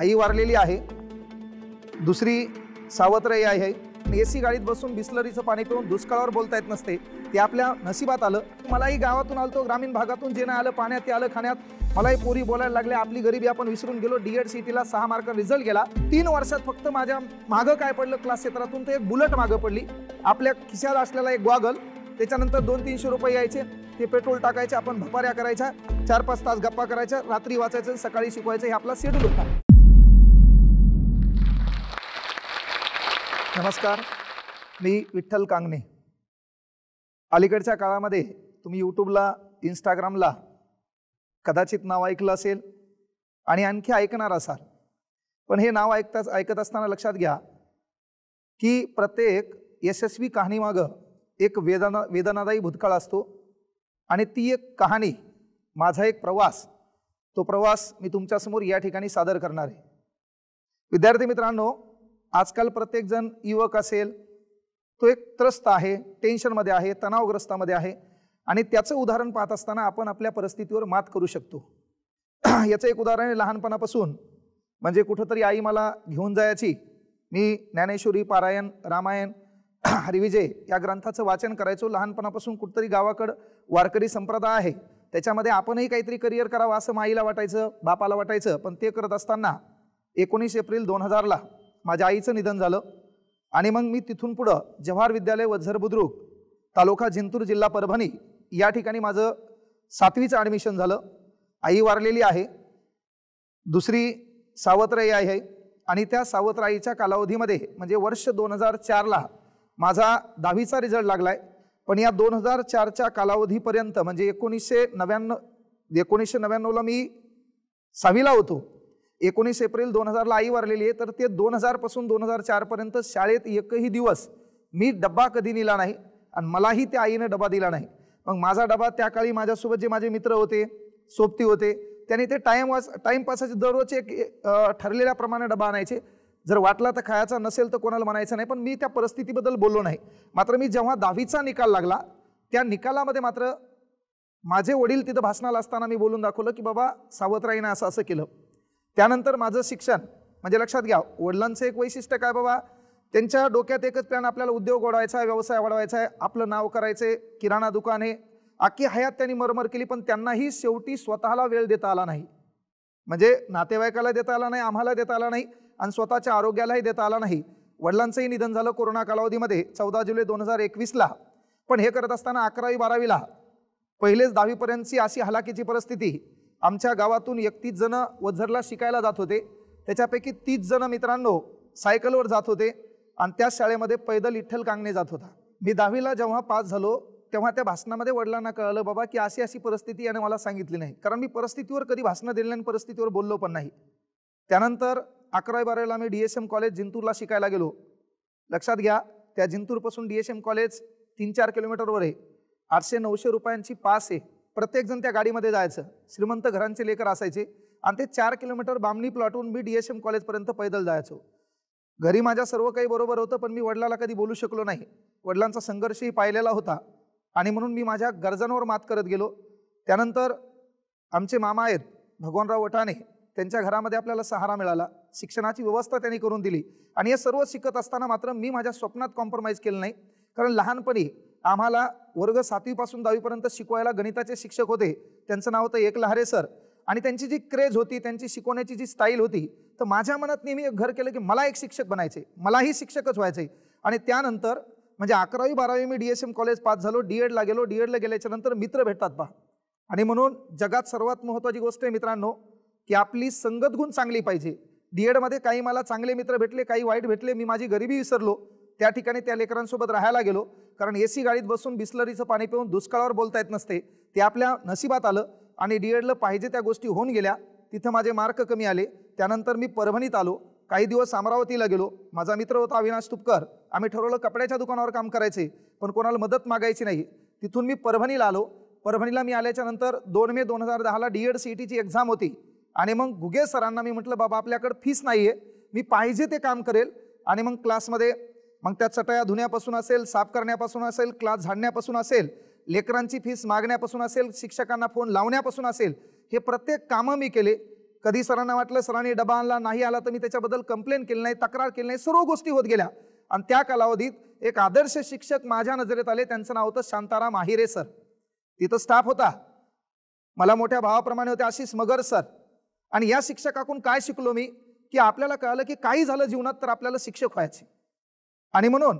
आई वारलेली आहे दुसरी सावत्र आहे ए सी गाडीत बसून बिस्लरीचं पाणी पिऊन दुष्काळावर बोलता येत नसते ते आपल्या नशिबात आलं मलाही गावातून आलतो ग्रामीण भागातून जे नाही आलं पाण्यात ते आलं खाण्यात मलाही पोरी बोलायला लागले आपली गरिबी आपण विसरून गेलो डी एड सी टीला सहा मार्क रिझल्ट गेला तीन वर्षात फक्त माझ्या मागं काय पडलं क्लास क्षेत्रातून ते एक बुलट मागं पडली आपल्या खिशात असलेला एक गॉगल त्याच्यानंतर दोन तीनशे रुपये यायचे ते पेट्रोल टाकायचे आपण भपाऱ्या करायच्या चार पाच तास गप्पा करायच्या रात्री वाचायचं सकाळी शिकवायचं हे आपला शेड्यूल होता नमस्कार मी विठ्ठल कांगणे अलीकडच्या काळामध्ये तुम्ही यूट्यूबला इंस्टाग्रामला कदाचित नाव ऐकलं असेल आणि आणखी ऐकणार असाल पण हे नाव ऐकताच ऐकत असताना लक्षात घ्या की प्रत्येक यशस्वी कहाणीमागं एक वेदना वेदनादायी भूतकाळ असतो आणि ती एक कहाणी माझा एक प्रवास तो प्रवास मी तुमच्यासमोर या ठिकाणी सादर करणार आहे विद्यार्थी मित्रांनो आजकाल प्रत्येकजण युवक असेल तो एक त्रस्त आहे टेन्शनमध्ये आहे तणावग्रस्तामध्ये आहे आणि त्याचं उदाहरण पाहत असताना आपण आपल्या परिस्थितीवर मात करू शकतो याचं एक उदाहरण आहे लहानपणापासून म्हणजे कुठंतरी आई मला घेऊन जायची मी ज्ञानेश्वरी पारायण रामायण हरिविजय या ग्रंथाचं वाचन करायचो लहानपणापासून कुठंतरी गावाकडं वारकरी संप्रदाय आहे त्याच्यामध्ये आपणही काहीतरी करिअर करावं असं माईला वाटायचं बापाला वाटायचं पण ते करत असताना एकोणीस एप्रिल दोन हजारला माझ्या आईचं निधन झालं आणि मग मी तिथून पुढं जव्हार विद्यालय वझर बुद्रुक तालुका जिंतूर जिल्हा परभणी या ठिकाणी माझं सातवीचं ॲडमिशन झालं आई वारलेली आहे दुसरी सावत्राई आहे आणि त्या सावत्राईच्या कालावधीमध्ये म्हणजे वर्ष दोन हजार चारला माझा दहावीचा रिझल्ट लागला आहे पण या दोन हजार चारच्या कालावधीपर्यंत म्हणजे एकोणीसशे नव्याण्णव एकोणीसशे नव्याण्णवला मी सहावीला होतो एकोणीस एप्रिल दोन हजारला आई वारलेली आहे तर ते दोन हजारपासून दोन हजार चारपर्यंत शाळेत एकही दिवस मी डब्बा कधी नेला नाही आणि मलाही त्या आईनं डबा दिला नाही मग माझा डबा त्या काळी माझ्यासोबत जे माझे मित्र होते सोबती होते त्यांनी ते टाईम वाच टाईमपासाचे दररोज एक ठरलेल्याप्रमाणे डबा आणायचे जर वाटला तर खायचा नसेल तर कोणाला म्हणायचं नाही पण मी त्या परिस्थितीबद्दल बोललो नाही मात्र मी जेव्हा दहावीचा निकाल लागला त्या निकालामध्ये मात्र माझे वडील तिथं भाषणाला असताना मी बोलून दाखवलं की बाबा सावत्राईनं असं असं केलं त्यानंतर माझं शिक्षण म्हणजे लक्षात घ्या वडिलांचं एक वैशिष्ट्य काय बाबा त्यांच्या डोक्यात एकच प्लॅन आपल्याला उद्योग वाढवायचा आहे व्यवसाय वाढवायचा आहे आपलं नाव करायचंय किराणा दुकान आहे हयात त्यांनी मरमर केली पण त्यांनाही शेवटी स्वतःला वेळ देता आला नाही म्हणजे नातेवाईकाला देता आला नाही आम्हाला देता आला नाही आणि स्वतःच्या आरोग्यालाही देता आला नाही वडिलांचंही निधन झालं कोरोना कालावधीमध्ये चौदा जुलै दोन हजार एकवीसला पण हे करत असताना अकरावी बारावीला पहिलेच दहावीपर्यंतची अशी हलाखीची परिस्थिती आमच्या गावातून एकतीस जण वझरला शिकायला जात होते त्याच्यापैकी तीस जण मित्रांनो सायकलवर जात होते आणि त्याच शाळेमध्ये पैदल इठ्ठल कांगणे जात होता मी दहावीला जेव्हा पास झालो तेव्हा त्या भाषणामध्ये वडिलांना कळलं बाबा की अशी अशी परिस्थिती याने मला सांगितली नाही कारण मी परिस्थितीवर कधी भाषणं दिली नाही परिस्थितीवर बोललो पण नाही त्यानंतर अकरावी बारावीला मी डी एस एम कॉलेज जिंतूरला शिकायला गेलो लक्षात घ्या त्या जिंतूरपासून डी एस एम कॉलेज तीन चार किलोमीटरवर आहे आठशे नऊशे रुपयांची पास आहे प्रत्येकजण त्या गाडीमध्ये जायचं श्रीमंत घरांचे लेकर असायचे आणि ते चार किलोमीटर बामणी प्लॉटहून मी डी एस एम कॉलेजपर्यंत पैदल जायचो घरी माझ्या सर्व काही बरोबर होतं पण मी वडिलाला कधी बोलू शकलो नाही वडिलांचा संघर्षही पाहिलेला होता आणि म्हणून मी माझ्या गरजांवर मात करत गेलो त्यानंतर आमचे मामा आहेत भगवानराव वटाणे त्यांच्या घरामध्ये आपल्याला सहारा मिळाला शिक्षणाची व्यवस्था त्यांनी करून दिली आणि हे सर्व शिकत असताना मात्र मी माझ्या स्वप्नात कॉम्प्रोमाइज केलं नाही कारण लहानपणी आम्हाला वर्ग सातवीपासून दहावीपर्यंत शिकवायला गणिताचे शिक्षक होते त्यांचं नाव होतं एक लहारे सर आणि त्यांची जी क्रेज होती त्यांची शिकवण्याची जी स्टाईल होती तर माझ्या मनात नेहमी एक घर केलं की मला एक शिक्षक बनायचे मलाही शिक्षकच व्हायचे आणि त्यानंतर म्हणजे अकरावी बारावी मी D S M college pass झालो डी एडला गेलो डी एडला गेल्याच्या नंतर मित्र भेटतात पहा आणि म्हणून जगात सर्वात महत्त्वाची गोष्ट आहे मित्रांनो की आपली संगत गुण चांगली पाहिजे डी एडमध्ये काही मला चांगले मित्र भेटले काही वाईट भेटले मी माझी गरिबी विसरलो त्या ठिकाणी त्या लेकरांसोबत राहायला गेलो कारण ए सी गाडीत बसून बिस्लरीचं पाणी पिऊन दुष्काळावर बोलता येत नसते ते आपल्या नशिबात आलं आणि डी एडला पाहिजे त्या गोष्टी होऊन गेल्या तिथं माझे मार्क कमी आले त्यानंतर मी परभणीत आलो काही दिवस अमरावतीला गेलो माझा मित्र होता अविनाश तुपकर आम्ही ठरवलं कपड्याच्या दुकानावर काम करायचे पण कोणाला मदत मागायची नाही तिथून मी परभणीला आलो परभणीला मी आल्याच्या नंतर दोन मे दोन हजार दहाला डी एड सी टीची एक्झाम होती आणि मग घुगे सरांना मी म्हटलं बाबा आपल्याकडं फीस नाही आहे मी पाहिजे ते काम करेल आणि मग क्लासमध्ये मग त्या चटया धुण्यापासून असेल साफ करण्यापासून असेल क्लास झाडण्यापासून असेल लेकरांची फीस मागण्यापासून असेल शिक्षकांना फोन लावण्यापासून असेल हे प्रत्येक कामं मी केले कधी सरांना वाटलं सरांनी डबा आणला नाही आला तर मी त्याच्याबद्दल कंप्लेन केली नाही तक्रार केली नाही सर्व गोष्टी होत गेल्या आणि त्या कालावधीत एक आदर्श शिक्षक माझ्या नजरेत आले त्यांचं नाव होतं शांताराम आहिरे सर तिथं स्टाफ होता मला मोठ्या भावाप्रमाणे होते आशिष मगर सर आणि या शिक्षकाकडून काय शिकलो मी की आपल्याला कळलं की काही झालं जीवनात तर आपल्याला शिक्षक व्हायचे आणि म्हणून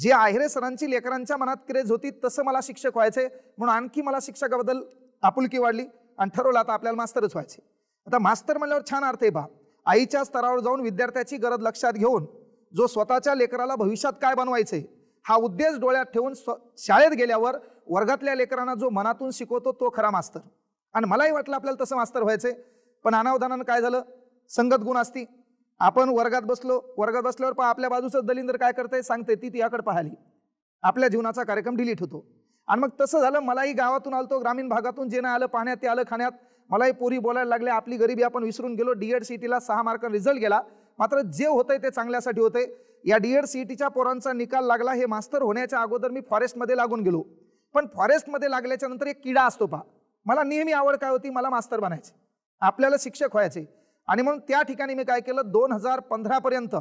जे आहिरे सरांची लेकरांच्या मनात क्रेज होती तसं मला शिक्षक व्हायचे म्हणून आणखी मला शिक्षकाबद्दल आपुलकी वाढली आणि ठरवलं आता आपल्याला मास्तरच व्हायचे आता मास्तर म्हणल्यावर छान अर्थ आहे बा आईच्या स्तरावर जाऊन विद्यार्थ्याची गरज लक्षात घेऊन जो स्वतःच्या लेकराला भविष्यात काय बनवायचे हा उद्देश डोळ्यात ठेवून स्व शाळेत गेल्यावर वर्गातल्या लेकरांना जो मनातून शिकवतो तो खरा मास्तर आणि मलाही वाटलं आपल्याला तसं मास्तर व्हायचे पण अनावधानानं काय झालं संगत गुण असती आपण वर्गात बसलो वर्गात बसल्यावर पहा आपल्या बाजूचं दलिंदर काय करतंय सांगते ती तियाकडे पाहिली आपल्या जीवनाचा कार्यक्रम डिलीट होतो आणि मग तसं झालं मलाही गावातून आलतो ग्रामीण भागातून जे नाही आलं पाण्यात ते आलं खाण्यात मलाही पोरी बोलायला लागले आपली गरिबी आपण विसरून गेलो डी एड सी टीला सहा मार्क रिझल्ट गेला मात्र जे होतंय ते चांगल्यासाठी होते या डी सी टीच्या पोरांचा निकाल लागला हे मास्तर होण्याच्या अगोदर मी फॉरेस्टमध्ये लागून गेलो पण फॉरेस्टमध्ये लागल्याच्या नंतर एक किडा असतो पहा मला नेहमी आवड काय होती मला मास्तर बनायचे आपल्याला शिक्षक व्हायचे आणि म्हणून त्या ठिकाणी मी काय केलं दोन हजार पंधरापर्यंत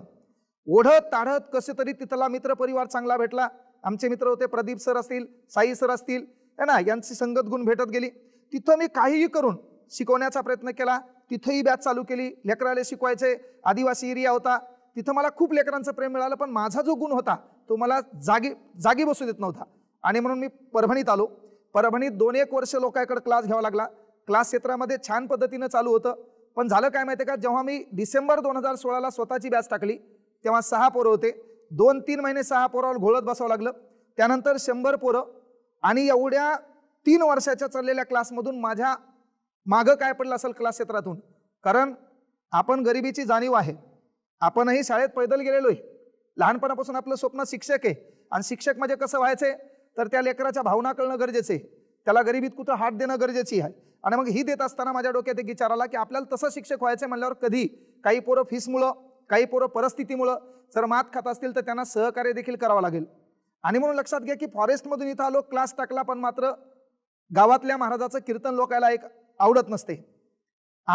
ओढत ताढत कसे तरी तिथला मित्रपरिवार चांगला भेटला आमचे मित्र होते प्रदीप सर असतील साई सर असतील है ना यांची संगत गुण भेटत गेली तिथं मी काहीही करून शिकवण्याचा प्रयत्न केला तिथंही बॅच चालू केली लेकराले शिकवायचे आदिवासी एरिया होता तिथं मला खूप लेकरांचं प्रेम मिळालं पण माझा जो गुण होता तो मला जागी जागी बसू देत नव्हता आणि म्हणून मी परभणीत आलो परभणीत दोन एक वर्ष लोकांकडे क्लास घ्यावा लागला क्लास क्षेत्रामध्ये छान पद्धतीनं चालू होतं पण झालं काय माहिती का जेव्हा मी डिसेंबर दोन हजार सोळाला स्वतःची बॅच टाकली तेव्हा सहा पोरं होते दोन तीन महिने सहा पोरावर घोळत बसावं लागलं त्यानंतर शंभर पोरं आणि एवढ्या तीन वर्षाच्या चाललेल्या क्लासमधून माझ्या मागं काय पडलं असेल क्लास क्षेत्रातून कारण आपण गरिबीची जाणीव आहे आपणही शाळेत पैदल गेलेलो आहे लहानपणापासून आपलं स्वप्न शिक्षक आहे आणि शिक्षक म्हणजे कसं व्हायचंय तर त्या लेकराच्या भावना कळणं गरजेचं आहे त्याला गरिबीत कुठं हात देणं गरजेची आहे आणि मग ही देत असताना माझ्या डोक्यात एक विचार आला की आपल्याला तसं शिक्षक व्हायचं म्हणल्यावर कधी काही पोरं फीसमुळं काही पोरं परिस्थितीमुळं जर मात खात असतील तर त्यांना सहकार्य देखील करावं लागेल आणि म्हणून लक्षात घ्या की फॉरेस्टमधून इथं आलो क्लास टाकला पण मात्र गावातल्या महाराजाचं कीर्तन लोकायला एक आवडत नसते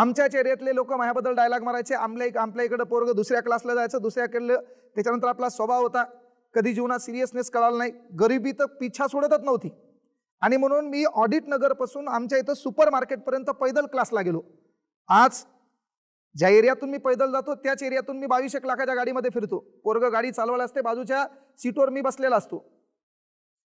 आमच्या चेहऱ्यातले लोक माझ्याबद्दल डायलॉग मारायचे आमल्या एक आपल्या इकडं पोरग दुसऱ्या क्लासला जायचं दुसऱ्याकडलं त्याच्यानंतर आपला स्वभाव होता कधी जीवनात सिरियसनेस कळाला नाही गरिबी तर पिछा सोडतच नव्हती आणि म्हणून मी ऑडिट नगरपासून आमच्या इथं सुपर मार्केटपर्यंत पैदल क्लासला गेलो आज ज्या एरियातून मी पैदल जातो त्याच एरियातून मी बावीस एक लाखाच्या गाडीमध्ये फिरतो पोरग गाडी चालवायला असते बाजूच्या सीटवर मी बसलेला असतो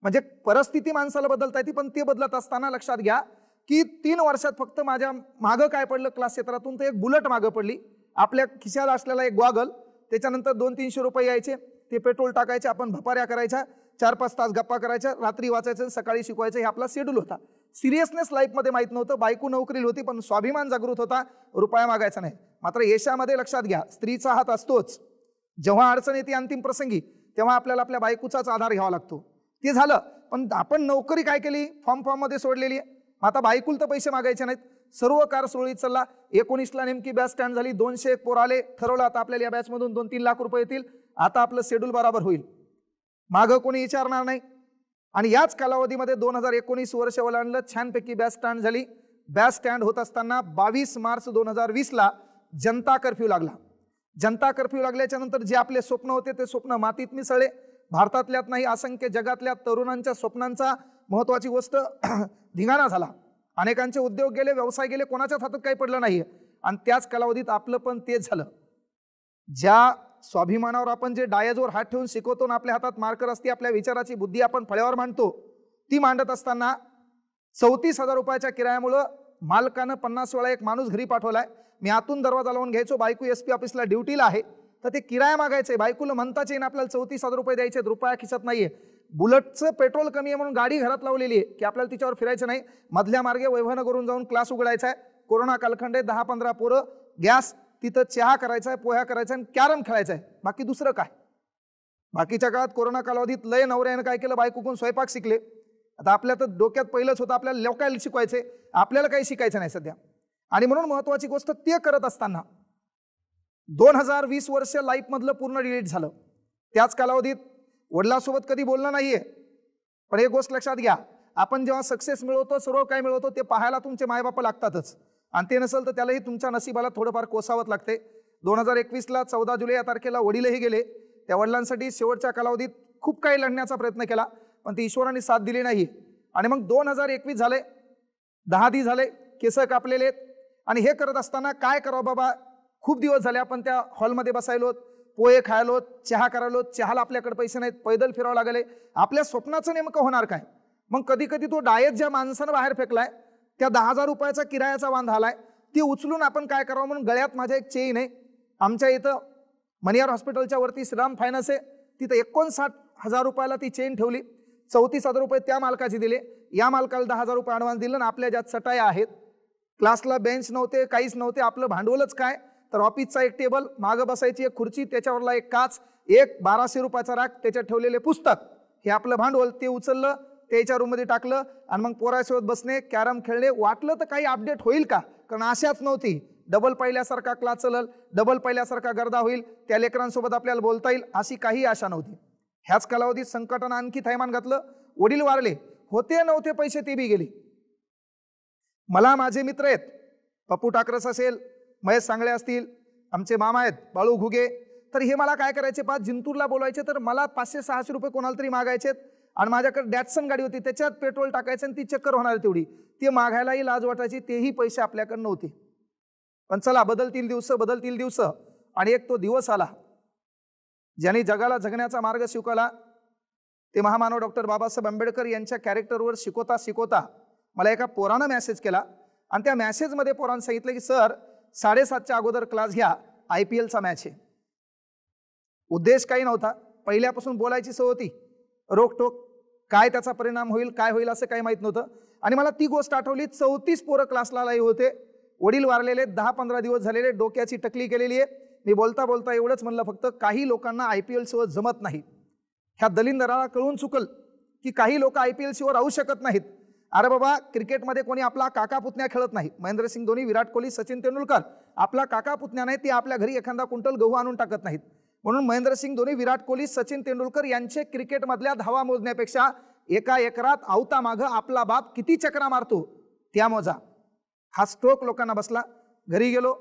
म्हणजे परिस्थिती माणसाला बदलता येते पण ते बदलत असताना लक्षात घ्या की तीन वर्षात फक्त माझ्या मागं काय पडलं क्लास क्षेत्रातून तर एक बुलट मागं पडली आपल्या खिशाला असलेला एक ग्वागल त्याच्यानंतर दोन तीनशे रुपये यायचे ते पेट्रोल टाकायचे आपण भपाऱ्या करायच्या चार पाच तास गप्पा करायच्या रात्री वाचायचं सकाळी शिकवायचं हे आपला शेड्यूल होता सिरियसनेस लाईफमध्ये माहीत नव्हतं बायको नोकरी होती पण स्वाभिमान जागृत होता रुपया मागायचा नाही मात्र यशामध्ये लक्षात घ्या स्त्रीचा हात असतोच जेव्हा अडचण येते अंतिम प्रसंगी तेव्हा आपल्याला आपल्या बायकोचाच आधार घ्यावा लागतो ते झालं पण आपण नोकरी काय केली फॉर्म मध्ये सोडलेली आहे आता बायकूल तर पैसे मागायचे नाहीत सर्व कार सोळीत चालला एकोणीसला नेमकी बॅच स्टँड झाली दोनशे एक पोर आले ठरवलं आता आपल्याला या बॅचमधून दोन तीन लाख रुपये येतील आता आपलं शेड्यूल बराबर होईल मागं कोणी विचारणार नाही आणि याच कालावधीमध्ये दोन हजार एकोणीस वर्ष ओलांडलं छानपैकी बॅस स्टँड झाली बॅस स्टँड होत असताना बावीस मार्च दोन हजार वीसला जनता कर्फ्यू लागला जनता कर्फ्यू लागल्याच्या नंतर जे आपले स्वप्न होते ते स्वप्न मातीत मिसळले भारतातल्यात नाही असंख्य जगातल्या तरुणांच्या स्वप्नांचा महत्वाची गोष्ट धिंगाणा झाला अनेकांचे उद्योग गेले व्यवसाय गेले कोणाच्याच हातात काही पडलं नाही आणि त्याच कालावधीत आपलं पण तेच झालं ज्या स्वाभिमानावर आपण जे डायजवर हात ठेवून शिकवतो ना आपल्या हातात मार्कर असते आपल्या विचाराची बुद्धी आपण फळ्यावर मांडतो ती मांडत असताना चौतीस हजार रुपयाच्या किरायामुळं मालकानं पन्नास वेळा एक माणूस घरी पाठवलाय मी आतून दरवाजा लावून घ्यायचो बायको एस पी ऑफिसला ड्युटीला आहे तर ते किराया मागायचे बायकोला म्हणताच येईन आपल्याला चौतीस हजार रुपये द्यायचे रुपया खिचत नाहीये बुलटचं पेट्रोल कमी आहे म्हणून गाडी घरात लावलेली आहे की आपल्याला तिच्यावर फिरायचं नाही मधल्या मार्गे वैभवनगरून जाऊन क्लास उघडायचा आहे कोरोना कालखंड दहा पंधरा पोरं गॅस तिथं चहा करायचा आहे पोह्या करायचा आहे आणि कॅरम खेळायचा आहे बाकी दुसरं काय बाकीच्या काळात कोरोना कालावधीत लय नवऱ्यानं काय केलं बायकोकून स्वयंपाक शिकले आता आपल्या तर डोक्यात पहिलंच होतं आपल्याला लोकायला शिकवायचे आपल्याला काही शिकायचं नाही सध्या आणि म्हणून महत्वाची गोष्ट ते करत असताना दोन हजार वीस वर्ष लाईफमधलं पूर्ण डिलीट झालं त्याच कालावधीत वडिलांसोबत कधी बोलणं नाही पण एक गोष्ट लक्षात घ्या आपण जेव्हा सक्सेस मिळवतो सर्व काय मिळवतो ते पाहायला तुमचे मायबाप लागतातच आणि ते नसेल तर त्यालाही तुमच्या नसीबाला थोडंफार कोसावत लागते दोन हजार एकवीसला चौदा जुलै या तारखेला वडीलही गेले त्या वडिलांसाठी शेवटच्या कालावधीत खूप काही लढण्याचा प्रयत्न केला पण ती ईश्वराने साथ दिली नाही आणि मग दोन हजार एकवीस झाले दहा दी झाले केस कापलेले आहेत आणि हे करत असताना काय करावं बाबा खूप दिवस झाले आपण त्या हॉलमध्ये बसायलोत पोहे खायलोत चहा करायलो चहाला आपल्याकडे पैसे नाहीत पैदल फिरावं लागले आपल्या स्वप्नाचं नेमकं होणार काय मग कधी कधी तो डायट ज्या माणसानं बाहेर फेकलाय त्या दहा हजार रुपयाचा किरायाचा वांध आलाय ती उचलून आपण काय करावं म्हणून गळ्यात माझ्या एक चेन आहे आमच्या इथं मनियार हॉस्पिटलच्या वरती श्रीराम फायनान्स आहे तिथं एकोणसाठ हजार रुपयाला ती चेन ठेवली चौतीस हजार रुपये त्या मालकाची दिले या मालकाला दहा हजार रुपये ॲडव्हान्स दिलं आणि आपल्या ज्यात चटाया आहेत क्लासला बेंच नव्हते काहीच नव्हते आपलं भांडवलच काय तर ऑफिसचा एक टेबल मागं बसायची एक खुर्ची त्याच्यावरला एक काच एक बाराशे रुपयाचा राग त्याच्यात ठेवलेले पुस्तक हे आपलं भांडवल ते उचललं त्याच्या रूममध्ये टाकलं आणि मग पोरासोबत बसणे कॅरम खेळणे वाटलं तर काही अपडेट होईल का कारण आशाच नव्हती डबल पहिल्यासारखा क्लास चलल डबल पहिल्यासारखा गर्दा होईल त्या लेकरांसोबत आपल्याला बोलता येईल अशी काही आशा नव्हती ह्याच कालावधीत संकटानं आणखी थैमान घातलं वडील वारले होते नव्हते पैसे ते बी गेले मला माझे मित्र आहेत पप्पू टाकरस असेल महेश सांगळे असतील आमचे मामा आहेत बाळू घुगे तर हे मला काय करायचे पाच जिंतूरला बोलायचे तर मला पाचशे सहाशे रुपये कोणाला तरी मागायचेत आणि माझ्याकडे डॅटसन गाडी होती त्याच्यात पेट्रोल टाकायचं आणि ती चक्कर होणार तेवढी ती मागायलाही लाज वाटायची तेही पैसे आपल्याकडे नव्हते पण चला बदलतील दिवस बदलतील दिवस आणि एक तो दिवस आला ज्यांनी जगाला जगण्याचा मार्ग स्वीकारला ते महामानव डॉक्टर बाबासाहेब आंबेडकर यांच्या कॅरेक्टरवर शिकवता शिकवता मला एका पोरानं मॅसेज केला आणि त्या मॅसेजमध्ये पोरानं सांगितलं की सर साडेसातच्या अगोदर क्लास घ्या आय पी एलचा मॅच आहे उद्देश काही नव्हता पहिल्यापासून बोलायची सोय होती टोक काय त्याचा परिणाम होईल काय होईल असं काही माहीत नव्हतं आणि मला ती गोष्ट आठवली चौतीस पोरं लाई होते वडील वारलेले दहा पंधरा दिवस झालेले डोक्याची टकली केलेली आहे मी बोलता बोलता एवढंच म्हणलं फक्त काही लोकांना आय पी एलशिवाय जमत नाही ह्या दराला कळून चुकल की काही लोक आय पी एलशिवाय राहू शकत नाहीत अरे बाबा क्रिकेटमध्ये कोणी आपला काका पुतण्या खेळत नाही महेंद्रसिंग धोनी विराट कोहली सचिन तेंडुलकर आपला काका पुतण्या नाही ती आपल्या घरी एखादा कुंटल गहू आणून टाकत नाहीत म्हणून महेंद्रसिंग धोनी विराट कोहली सचिन तेंडुलकर यांचे क्रिकेटमधल्या धावा मोजण्यापेक्षा एका एकरात आवता माघ आपला बाप किती चक्रा मारतो त्या मोजा हा स्ट्रोक लोकांना बसला घरी गेलो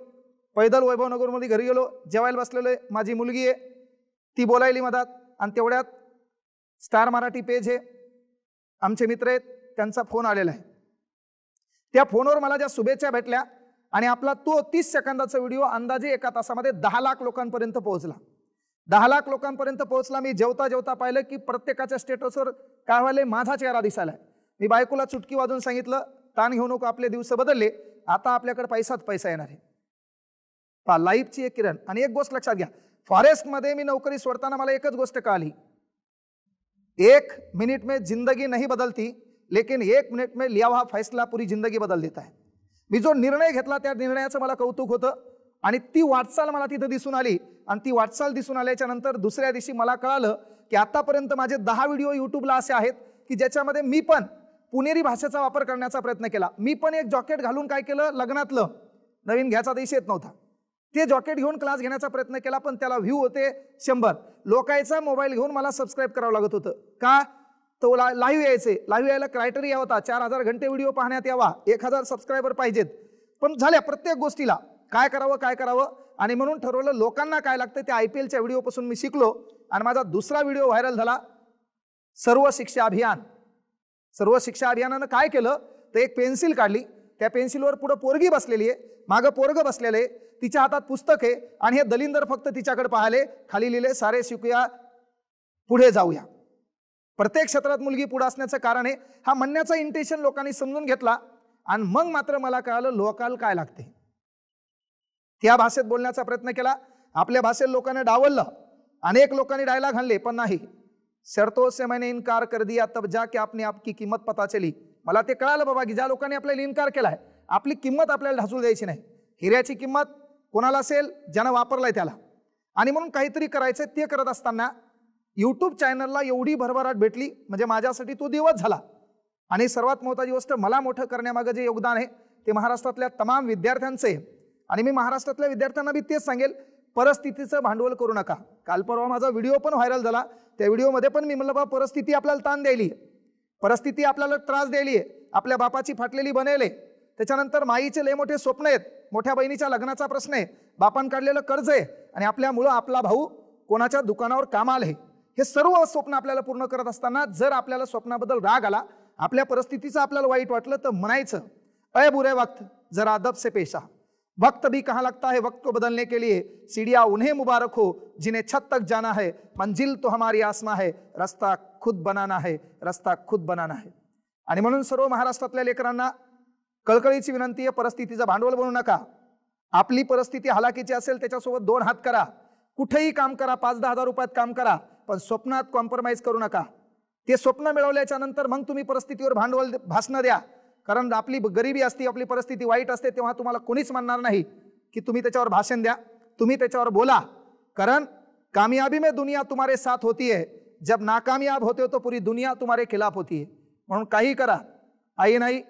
पैदल वैभवनगरमध्ये घरी गेलो जेवायला बसलेले माझी मुलगी आहे ती बोलायली मधात आणि तेवढ्यात स्टार मराठी पेज हे आमचे मित्र आहेत त्यांचा फोन आलेला आहे त्या फोनवर मला ज्या शुभेच्छा भेटल्या आणि आपला तो तीस सेकंदाचा व्हिडिओ अंदाजे एका तासामध्ये दहा लाख लोकांपर्यंत पोहोचला दहा लाख लोकांपर्यंत पोहोचला मी जेवता जेवता पाहिलं की प्रत्येकाच्या स्टेटसवर काय व्हायला माझा चेहरा दिसायला मी बायकोला चुटकी वाजून सांगितलं ताण घेऊ नको आपले दिवस बदलले आता आपल्याकडे पैसाच पैसा येणार आहे पा लाईफची एक किरण आणि एक गोष्ट लक्षात घ्या फॉरेस्टमध्ये मी नोकरी सोडताना मला एकच गोष्ट कळली एक मिनिट में जिंदगी नाही बदलती लेकिन एक मिनिट में लिया फैसला पुरी जिंदगी बदल देता है मी जो निर्णय घेतला त्या निर्णयाचं मला कौतुक होतं आणि ती वाटचाल मला तिथं दिसून आली आणि ती वाटचाल दिसून आल्याच्या नंतर दुसऱ्या दिवशी मला कळालं की आतापर्यंत माझे दहा व्हिडिओ यूट्यूबला असे आहेत की ज्याच्यामध्ये मी पण पुणेरी भाषेचा वापर करण्याचा प्रयत्न केला मी पण एक जॉकेट घालून काय केलं लग्नातलं नवीन घ्यायचा देश येत नव्हता ते जॉकेट घेऊन क्लास घेण्याचा प्रयत्न केला पण त्याला व्ह्यू होते शंभर लोकायचा मोबाईल घेऊन मला सबस्क्राईब करावं लागत होतं का तो ला लाईव्ह यायचे लाईव्ह यायला क्रायटेरिया होता चार हजार घंटे व्हिडिओ पाहण्यात यावा एक हजार सबस्क्रायबर पाहिजेत पण झाल्या प्रत्येक गोष्टीला काय करावं काय करावं आणि म्हणून ठरवलं लोकांना काय लागतं ते आय पी एलच्या व्हिडिओपासून मी शिकलो आणि माझा दुसरा व्हिडिओ व्हायरल झाला सर्व शिक्षा अभियान सर्व शिक्षा अभियानानं काय केलं तर एक पेन्सिल काढली त्या पेन्सिलवर पुढं पोरगी बसलेली आहे मागं पोरगं बसलेलं आहे तिच्या हातात पुस्तक आहे आणि हे दलिंदर फक्त तिच्याकडे पाहिले खाली लिहिले सारे शिकूया पुढे जाऊया प्रत्येक क्षेत्रात मुलगी पुढे असण्याचं कारण आहे हा म्हणण्याचा इंटेन्शन लोकांनी समजून घेतला आणि मग मात्र मला कळालं लोकाल काय लागते त्या भाषेत बोलण्याचा प्रयत्न केला आपल्या भाषेत लोकांनी डावललं अनेक लोकांनी डायला घालले पण नाही शर्तों से मैने इनकार कर दिया तब जाके आपने आपकी किंमत पता चली मला ते कळालं बाबा की ज्या लोकांनी आपल्याला इन्कार केला आहे आपली किंमत आपल्याला ढासू द्यायची नाही हिऱ्याची किंमत कोणाला असेल ज्यानं वापरलाय त्याला आणि म्हणून काहीतरी करायचं ते करत असताना यूट्यूब चॅनलला एवढी भरभराट भेटली म्हणजे माझ्यासाठी तो दिवस झाला आणि सर्वात महत्त्वाची गोष्ट मला मोठं करण्यामागं जे योगदान आहे ते महाराष्ट्रातल्या तमाम विद्यार्थ्यांचं आहे आणि मी महाराष्ट्रातल्या विद्यार्थ्यांना बी तेच सांगेल परिस्थितीचं भांडवल करू नका काल परवा माझा व्हिडिओ पण व्हायरल झाला त्या व्हिडिओमध्ये पण मी म्हणलं बा परिस्थिती आपल्याला ताण द्यायली परिस्थिती आपल्याला त्रास द्यायली आहे आपल्या बापाची फाटलेली बनेले त्याच्यानंतर माईचे लय मोठे स्वप्न आहेत मोठ्या बहिणीच्या लग्नाचा प्रश्न आहे बापान काढलेलं कर्ज आहे आणि आपल्यामुळं आपला भाऊ कोणाच्या दुकानावर काम आहे हे सर्व स्वप्न आपल्याला पूर्ण करत असताना जर आपल्याला स्वप्नाबद्दल राग आला आपल्या परिस्थितीचं आपल्याला वाईट वाटलं तर म्हणायचं अय बुरे वक्त जरा अदब से पेशा वक्त भी कहाँ लगता है वक्त को बदलने के लिए सीढ़ियाँ उन्हें मुबारक हो जिन्हें छत तक जाना है मंजिल तो हमारी आसमा है रस्ता खुद बनाना है रस्ता खुद बनाना आहे आणि म्हणून सर्व महाराष्ट्रातल्या लेकरांना कळकळीची विनंती आहे परिस्थितीचं भांडवल बनू नका आपली परिस्थिती हालाकीची असेल त्याच्यासोबत दोन हात करा कुठेही काम करा पाच दहा हजार रुपयात काम करा पण स्वप्नात कॉम्प्रोमाइज करू नका ते स्वप्न मिळवल्याच्या नंतर मग तुम्ही परिस्थितीवर भांडवल भासणं द्या कारण आपली गरिबी असते आपली परिस्थिती वाईट असते तेव्हा तुम्हाला कोणीच म्हणणार नाही की तुम्ही त्याच्यावर भाषण द्या तुम्ही त्याच्यावर बोला कारण कामयाबी में दुनिया तुम्हारे साथ होती है जब नाकामयाब होते हो तो पुरी दुनिया तुम्हारे खिलाफ होती है म्हणून काही करा आई नाही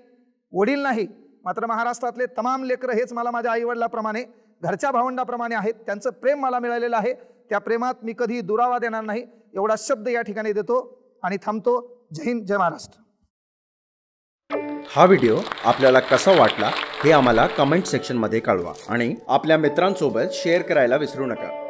वडील नाही मात्र महाराष्ट्रातले तमाम लेकरं हेच मला माझ्या आईवडिलाप्रमाणे घरच्या भावंडाप्रमाणे आहेत त्यांचं प्रेम मला मिळालेलं आहे त्या प्रेमात मी कधी दुरावा देणार नाही एवढा शब्द या ठिकाणी देतो आणि थांबतो जय हिंद जय महाराष्ट्र हा व्हिडिओ आपल्याला कसा वाटला हे आम्हाला कमेंट सेक्शनमध्ये कळवा आणि आपल्या मित्रांसोबत शेअर करायला विसरू नका